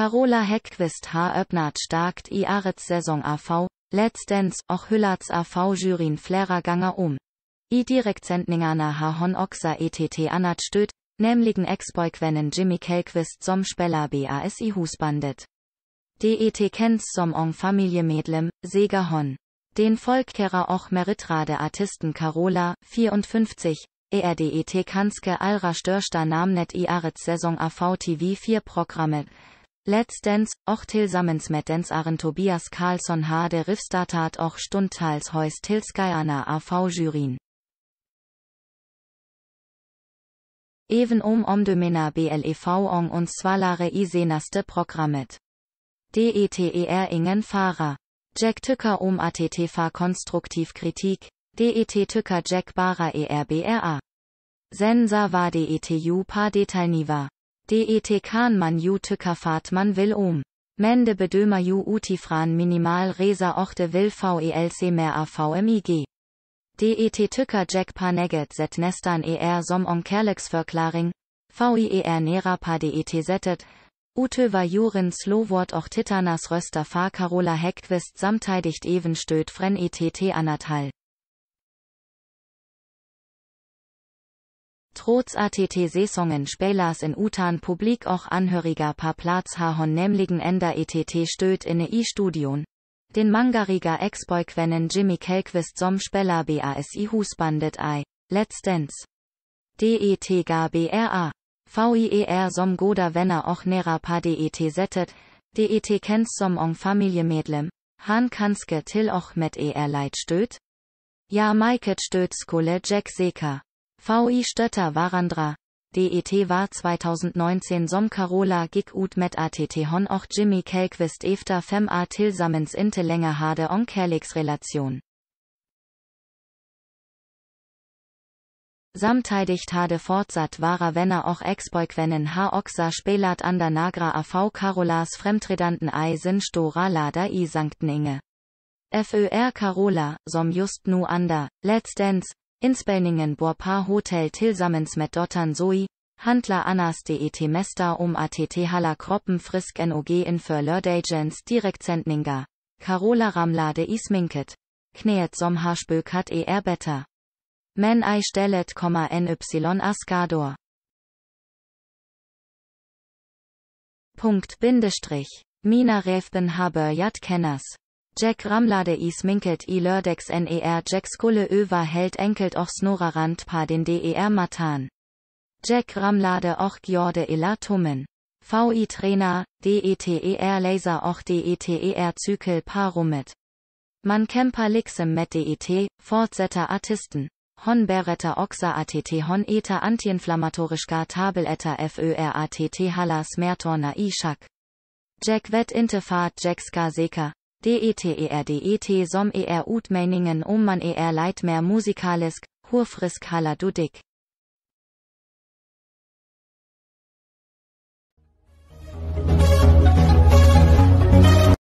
Carola Heckquist H. öppnat starkt i årets säsong AV, Let's Dance och hyllats av Jürin flera Ganger um. I direktsändningarna H. hon också ett Anat stöd, nämligen expojkvännen Jimmy Kelquist som Speller BASI husbandet. Det Kens som Ong Familie familjemedlem, Seger hon. Den Volkkehrer och meritrade artisten Carola, 54, är det kanske Alra Störster namnet i årets säsong av tv 4 Programme, Let's Dance, och tillsammans med dansaren Tobias Karlsson har det Riffstartat och stundtals höjs tillskyarna av juryn Even om omdömena BLEV ong uns svalare i senaste programmet. DETER ingen fara. Jack tycker om att tfa konstruktiv kritik, DET tycker Jack bara ERBRA. Sensa var DETU par detaljniva. E man DETKan Manju man will um. Mende bedömer ju Utifran Minimal Resa Orte will VELC mehr VMIG. DET Tücker Jack Paneget set Nestan ER som Onkerlex-Verklaring, VIER nera pa DET settet, Utöver Jurin Slowort och Titanas Röster Far Carola Heckquist even stöd Fren ETT Anatal. Trotz att säsongen spelas in utan publik och Anhöriger på Platz har hon nämligen enda ett stöd inne i studion. Den Mangariger ex boykwennen Jimmy Kelkwist som Speller BASI husbandet i Let's Dance. Det gav BRA. VIER som goda vänner och Nera pa det sättet, det Kens som Ong Familie familjemedlem. Han kanske till och med er Leit stöd? Ja, Maiket stöd skulle Jack Seker. VI Stötter Varandra. DET war 2019 som Carola gig ut met ATT hon och Jimmy Kellqvist efter fem a tillsammans inte längre hade om kärleksrelation. Samtidigt hade fortsatt vara vänner och expojkvännen har också spelat andra nagra av Carolas fremtredanden eisen stora lada i Sankt Inge. FÖR Carola, som just nu andra, Let's Dance, Insbelningen Borpa Hotel Tilsammens med Dottern Zoe, Handler Annas det Mesta om att halla kroppen frisk nog in inför lördagens direktsändningar. Carola Ramlade isminket. Knäet som harspök hat er better. Men ei stellet komma ny askador. Punkt Bindestrich. Mina Räfben har börjat kenners. Jack ramlade is minket i lördex ner Jack skulle över helt enkelt och snora rand par den der e matan. Jack ramlade och gjorde illa tummen. VI Trainer, DETER Laser och DETER Zykel Parummet. Man kämpar liksom med DET, fortsätter artisten. Hon berättar också att hon äter antiinflammatoriska tabeletter föratt halla smärtorna i schack. Jack vet inte fart Jack ska säker. DETERDET e e som er utmeningen om man er leit mer musikalisk, hurfrisk HALA du dick.